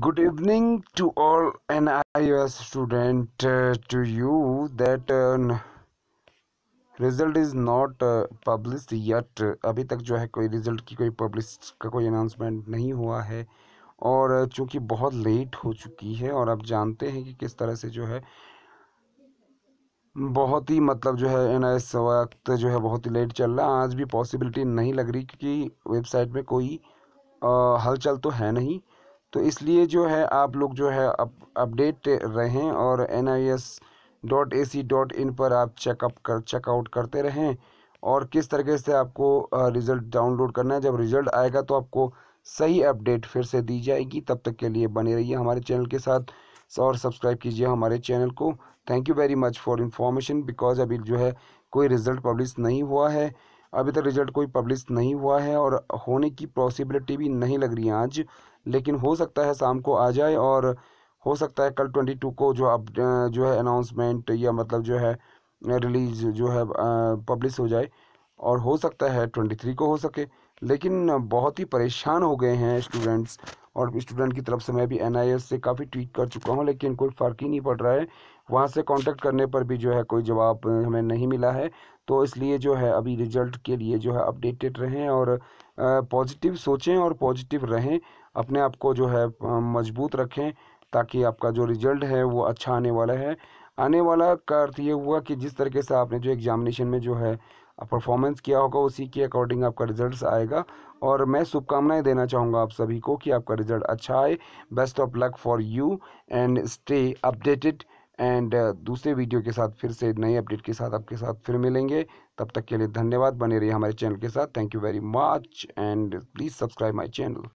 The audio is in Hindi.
good evening to all I student uh, to you that uh, result is not publish yet अभी तक जो है कोई रिजल्ट की कोई पब्लिश का कोई अनाउंसमेंट नहीं हुआ है और uh, चूंकि बहुत लेट हो चुकी है और आप जानते हैं कि किस तरह से जो है बहुत ही मतलब जो है एन एस वक्त जो है बहुत ही लेट चल रहा है आज भी पॉसिबिलिटी नहीं लग रही क्योंकि वेबसाइट में कोई uh, हलचल तो है नहीं तो इसलिए जो है आप लोग जो है अप अपडेट रहें और N I S dot A C dot in पर आप चेकअप कर चेकआउट करते रहें और किस तरीके से आपको रिज़ल्ट डाउनलोड करना है जब रिज़ल्ट आएगा तो आपको सही अपडेट फिर से दी जाएगी तब तक के लिए बने रहिए हमारे चैनल के साथ और सब्सक्राइब कीजिए हमारे चैनल को thank you very much for information because अभी जो है कोई रिज़ल्ट पब्लिश नहीं हुआ है अभी तक रिजल्ट कोई पब्लिश नहीं हुआ है और होने की पॉसिबिलिटी भी नहीं लग रही है आज लेकिन हो सकता है शाम को आ जाए और हो सकता है कल ट्वेंटी टू को जो अब जो है अनाउंसमेंट या मतलब जो है रिलीज जो है पब्लिश हो जाए और हो सकता है ट्वेंटी थ्री को हो सके लेकिन बहुत ही परेशान हो गए हैं स्टूडेंट्स और स्टूडेंट की तरफ से मैं भी एन से काफ़ी ट्वीट कर चुका हूँ लेकिन कोई फ़र्क ही नहीं पड़ रहा है वहाँ से कांटेक्ट करने पर भी जो है कोई जवाब हमें नहीं मिला है तो इसलिए जो है अभी रिजल्ट के लिए जो है अपडेटेड रहें और पॉजिटिव सोचें और पॉजिटिव रहें अपने आप को जो है मजबूत रखें ताकि आपका जो रिजल्ट है वो अच्छा आने वाला है आने वाला का अर्थ तो ये हुआ कि जिस तरीके से आपने जो एग्जामिनेशन में जो है परफॉर्मेंस किया होगा उसी के अकॉर्डिंग आपका रिजल्ट्स आएगा और मैं शुभकामनाएं देना चाहूँगा आप सभी को कि आपका रिजल्ट अच्छा आए best of luck for you and stay updated and दूसरे वीडियो के साथ फिर से नए अपडेट के साथ आपके साथ फिर मिलेंगे तब तक के लिए धन्यवाद बने रहिए हमारे चैनल के साथ thank you very much and please subscribe my channel